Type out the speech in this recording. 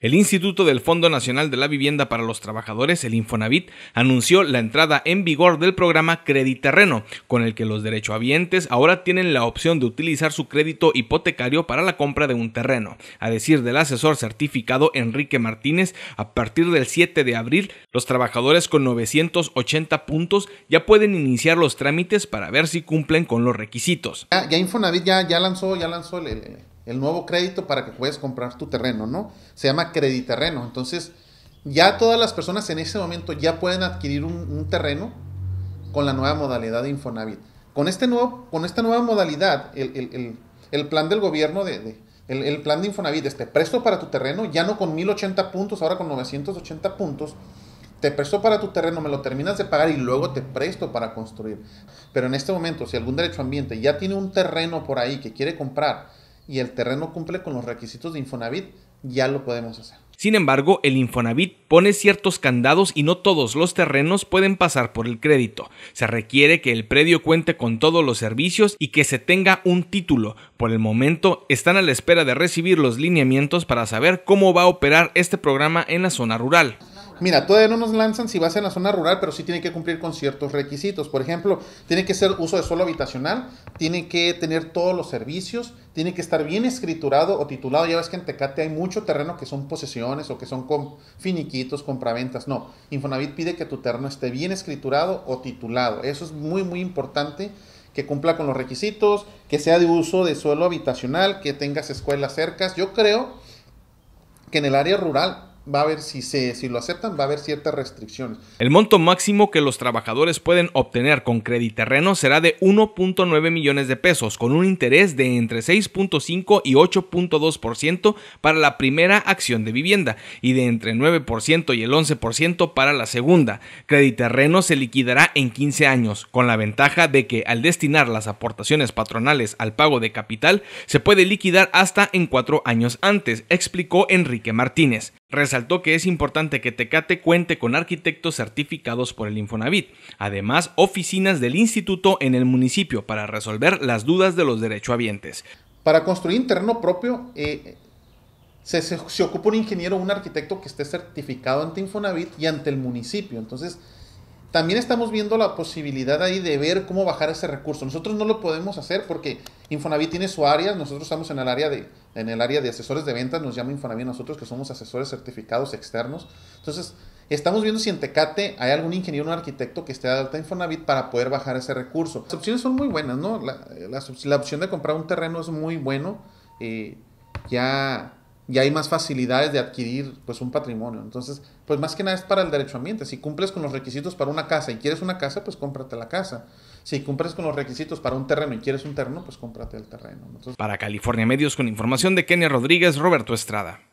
El Instituto del Fondo Nacional de la Vivienda para los Trabajadores, el Infonavit, anunció la entrada en vigor del programa Terreno, con el que los derechohabientes ahora tienen la opción de utilizar su crédito hipotecario para la compra de un terreno. A decir del asesor certificado Enrique Martínez, a partir del 7 de abril, los trabajadores con 980 puntos ya pueden iniciar los trámites para ver si cumplen con los requisitos. Ya, Infonavit ya, lanzó, ya lanzó el el nuevo crédito para que puedas comprar tu terreno, ¿no? Se llama terreno. Entonces, ya todas las personas en ese momento ya pueden adquirir un, terreno con la nueva modalidad de Infonavit. Con, este nuevo, con esta nueva modalidad, el, el, plan del gobierno de, el, el, plan de Infonavit, este presto para tu terreno, ya no con 1080 puntos, ahora con 980 puntos. Te presto para tu terreno, me lo terminas de pagar y luego te presto para construir. Pero en este momento, si algún derecho ambiente ya tiene un terreno por ahí que quiere comprar, y el terreno cumple con los requisitos de Infonavit, ya lo podemos hacer. Sin embargo, el Infonavit pone ciertos candados y no todos los terrenos pueden pasar por el crédito. Se requiere que el predio cuente con todos los servicios y que se tenga un título. Por el momento, están a la espera de recibir los lineamientos para saber cómo va a operar este programa en la zona rural. Mira, todavía no nos lanzan si vas en la zona rural, pero sí tiene que cumplir con ciertos requisitos. Por ejemplo, tiene que ser uso de suelo habitacional, tiene que tener todos los servicios, tiene que estar bien escriturado o titulado. Ya ves que en Tecate hay mucho terreno que son posesiones o que son finiquitos, compraventas. No, Infonavit pide que tu terreno esté bien escriturado o titulado. Eso es muy, muy importante que cumpla con los requisitos, que sea de uso de suelo habitacional, que tengas escuelas cercas. Yo creo que en el área rural va a haber, si, se, si lo aceptan, va a haber ciertas restricciones. El monto máximo que los trabajadores pueden obtener con crédito terreno será de 1.9 millones de pesos, con un interés de entre 6.5 y 8.2% para la primera acción de vivienda y de entre 9% y el 11% para la segunda. Crédito terreno se liquidará en 15 años, con la ventaja de que al destinar las aportaciones patronales al pago de capital, se puede liquidar hasta en cuatro años antes, explicó Enrique Martínez. Resaltó que es importante que Tecate cuente con arquitectos certificados por el Infonavit, además oficinas del instituto en el municipio para resolver las dudas de los derechohabientes. Para construir un terreno propio eh, se, se, ocupa un ingeniero o un arquitecto que esté certificado ante Infonavit y ante el municipio. Entonces, también estamos viendo la posibilidad ahí de ver cómo bajar ese recurso. Nosotros no lo podemos hacer porque Infonavit tiene su área, nosotros estamos en el área de, en el área de asesores de ventas, nos llama Infonavit nosotros que somos asesores certificados externos. Entonces, estamos viendo si en Tecate hay algún ingeniero o arquitecto que esté de alta Infonavit para poder bajar ese recurso. Las opciones son muy buenas, ¿no? La, eh, opción de comprar un terreno es muy bueno. Eh, ya y hay más facilidades de adquirir pues un patrimonio. Entonces, pues más que nada es para el derecho ambiente. Si cumples con los requisitos para una casa y quieres una casa, pues cómprate la casa. Si cumples con los requisitos para un terreno y quieres un terreno, pues cómprate el terreno. para California Medios con información de Kenia Rodríguez, Roberto Estrada.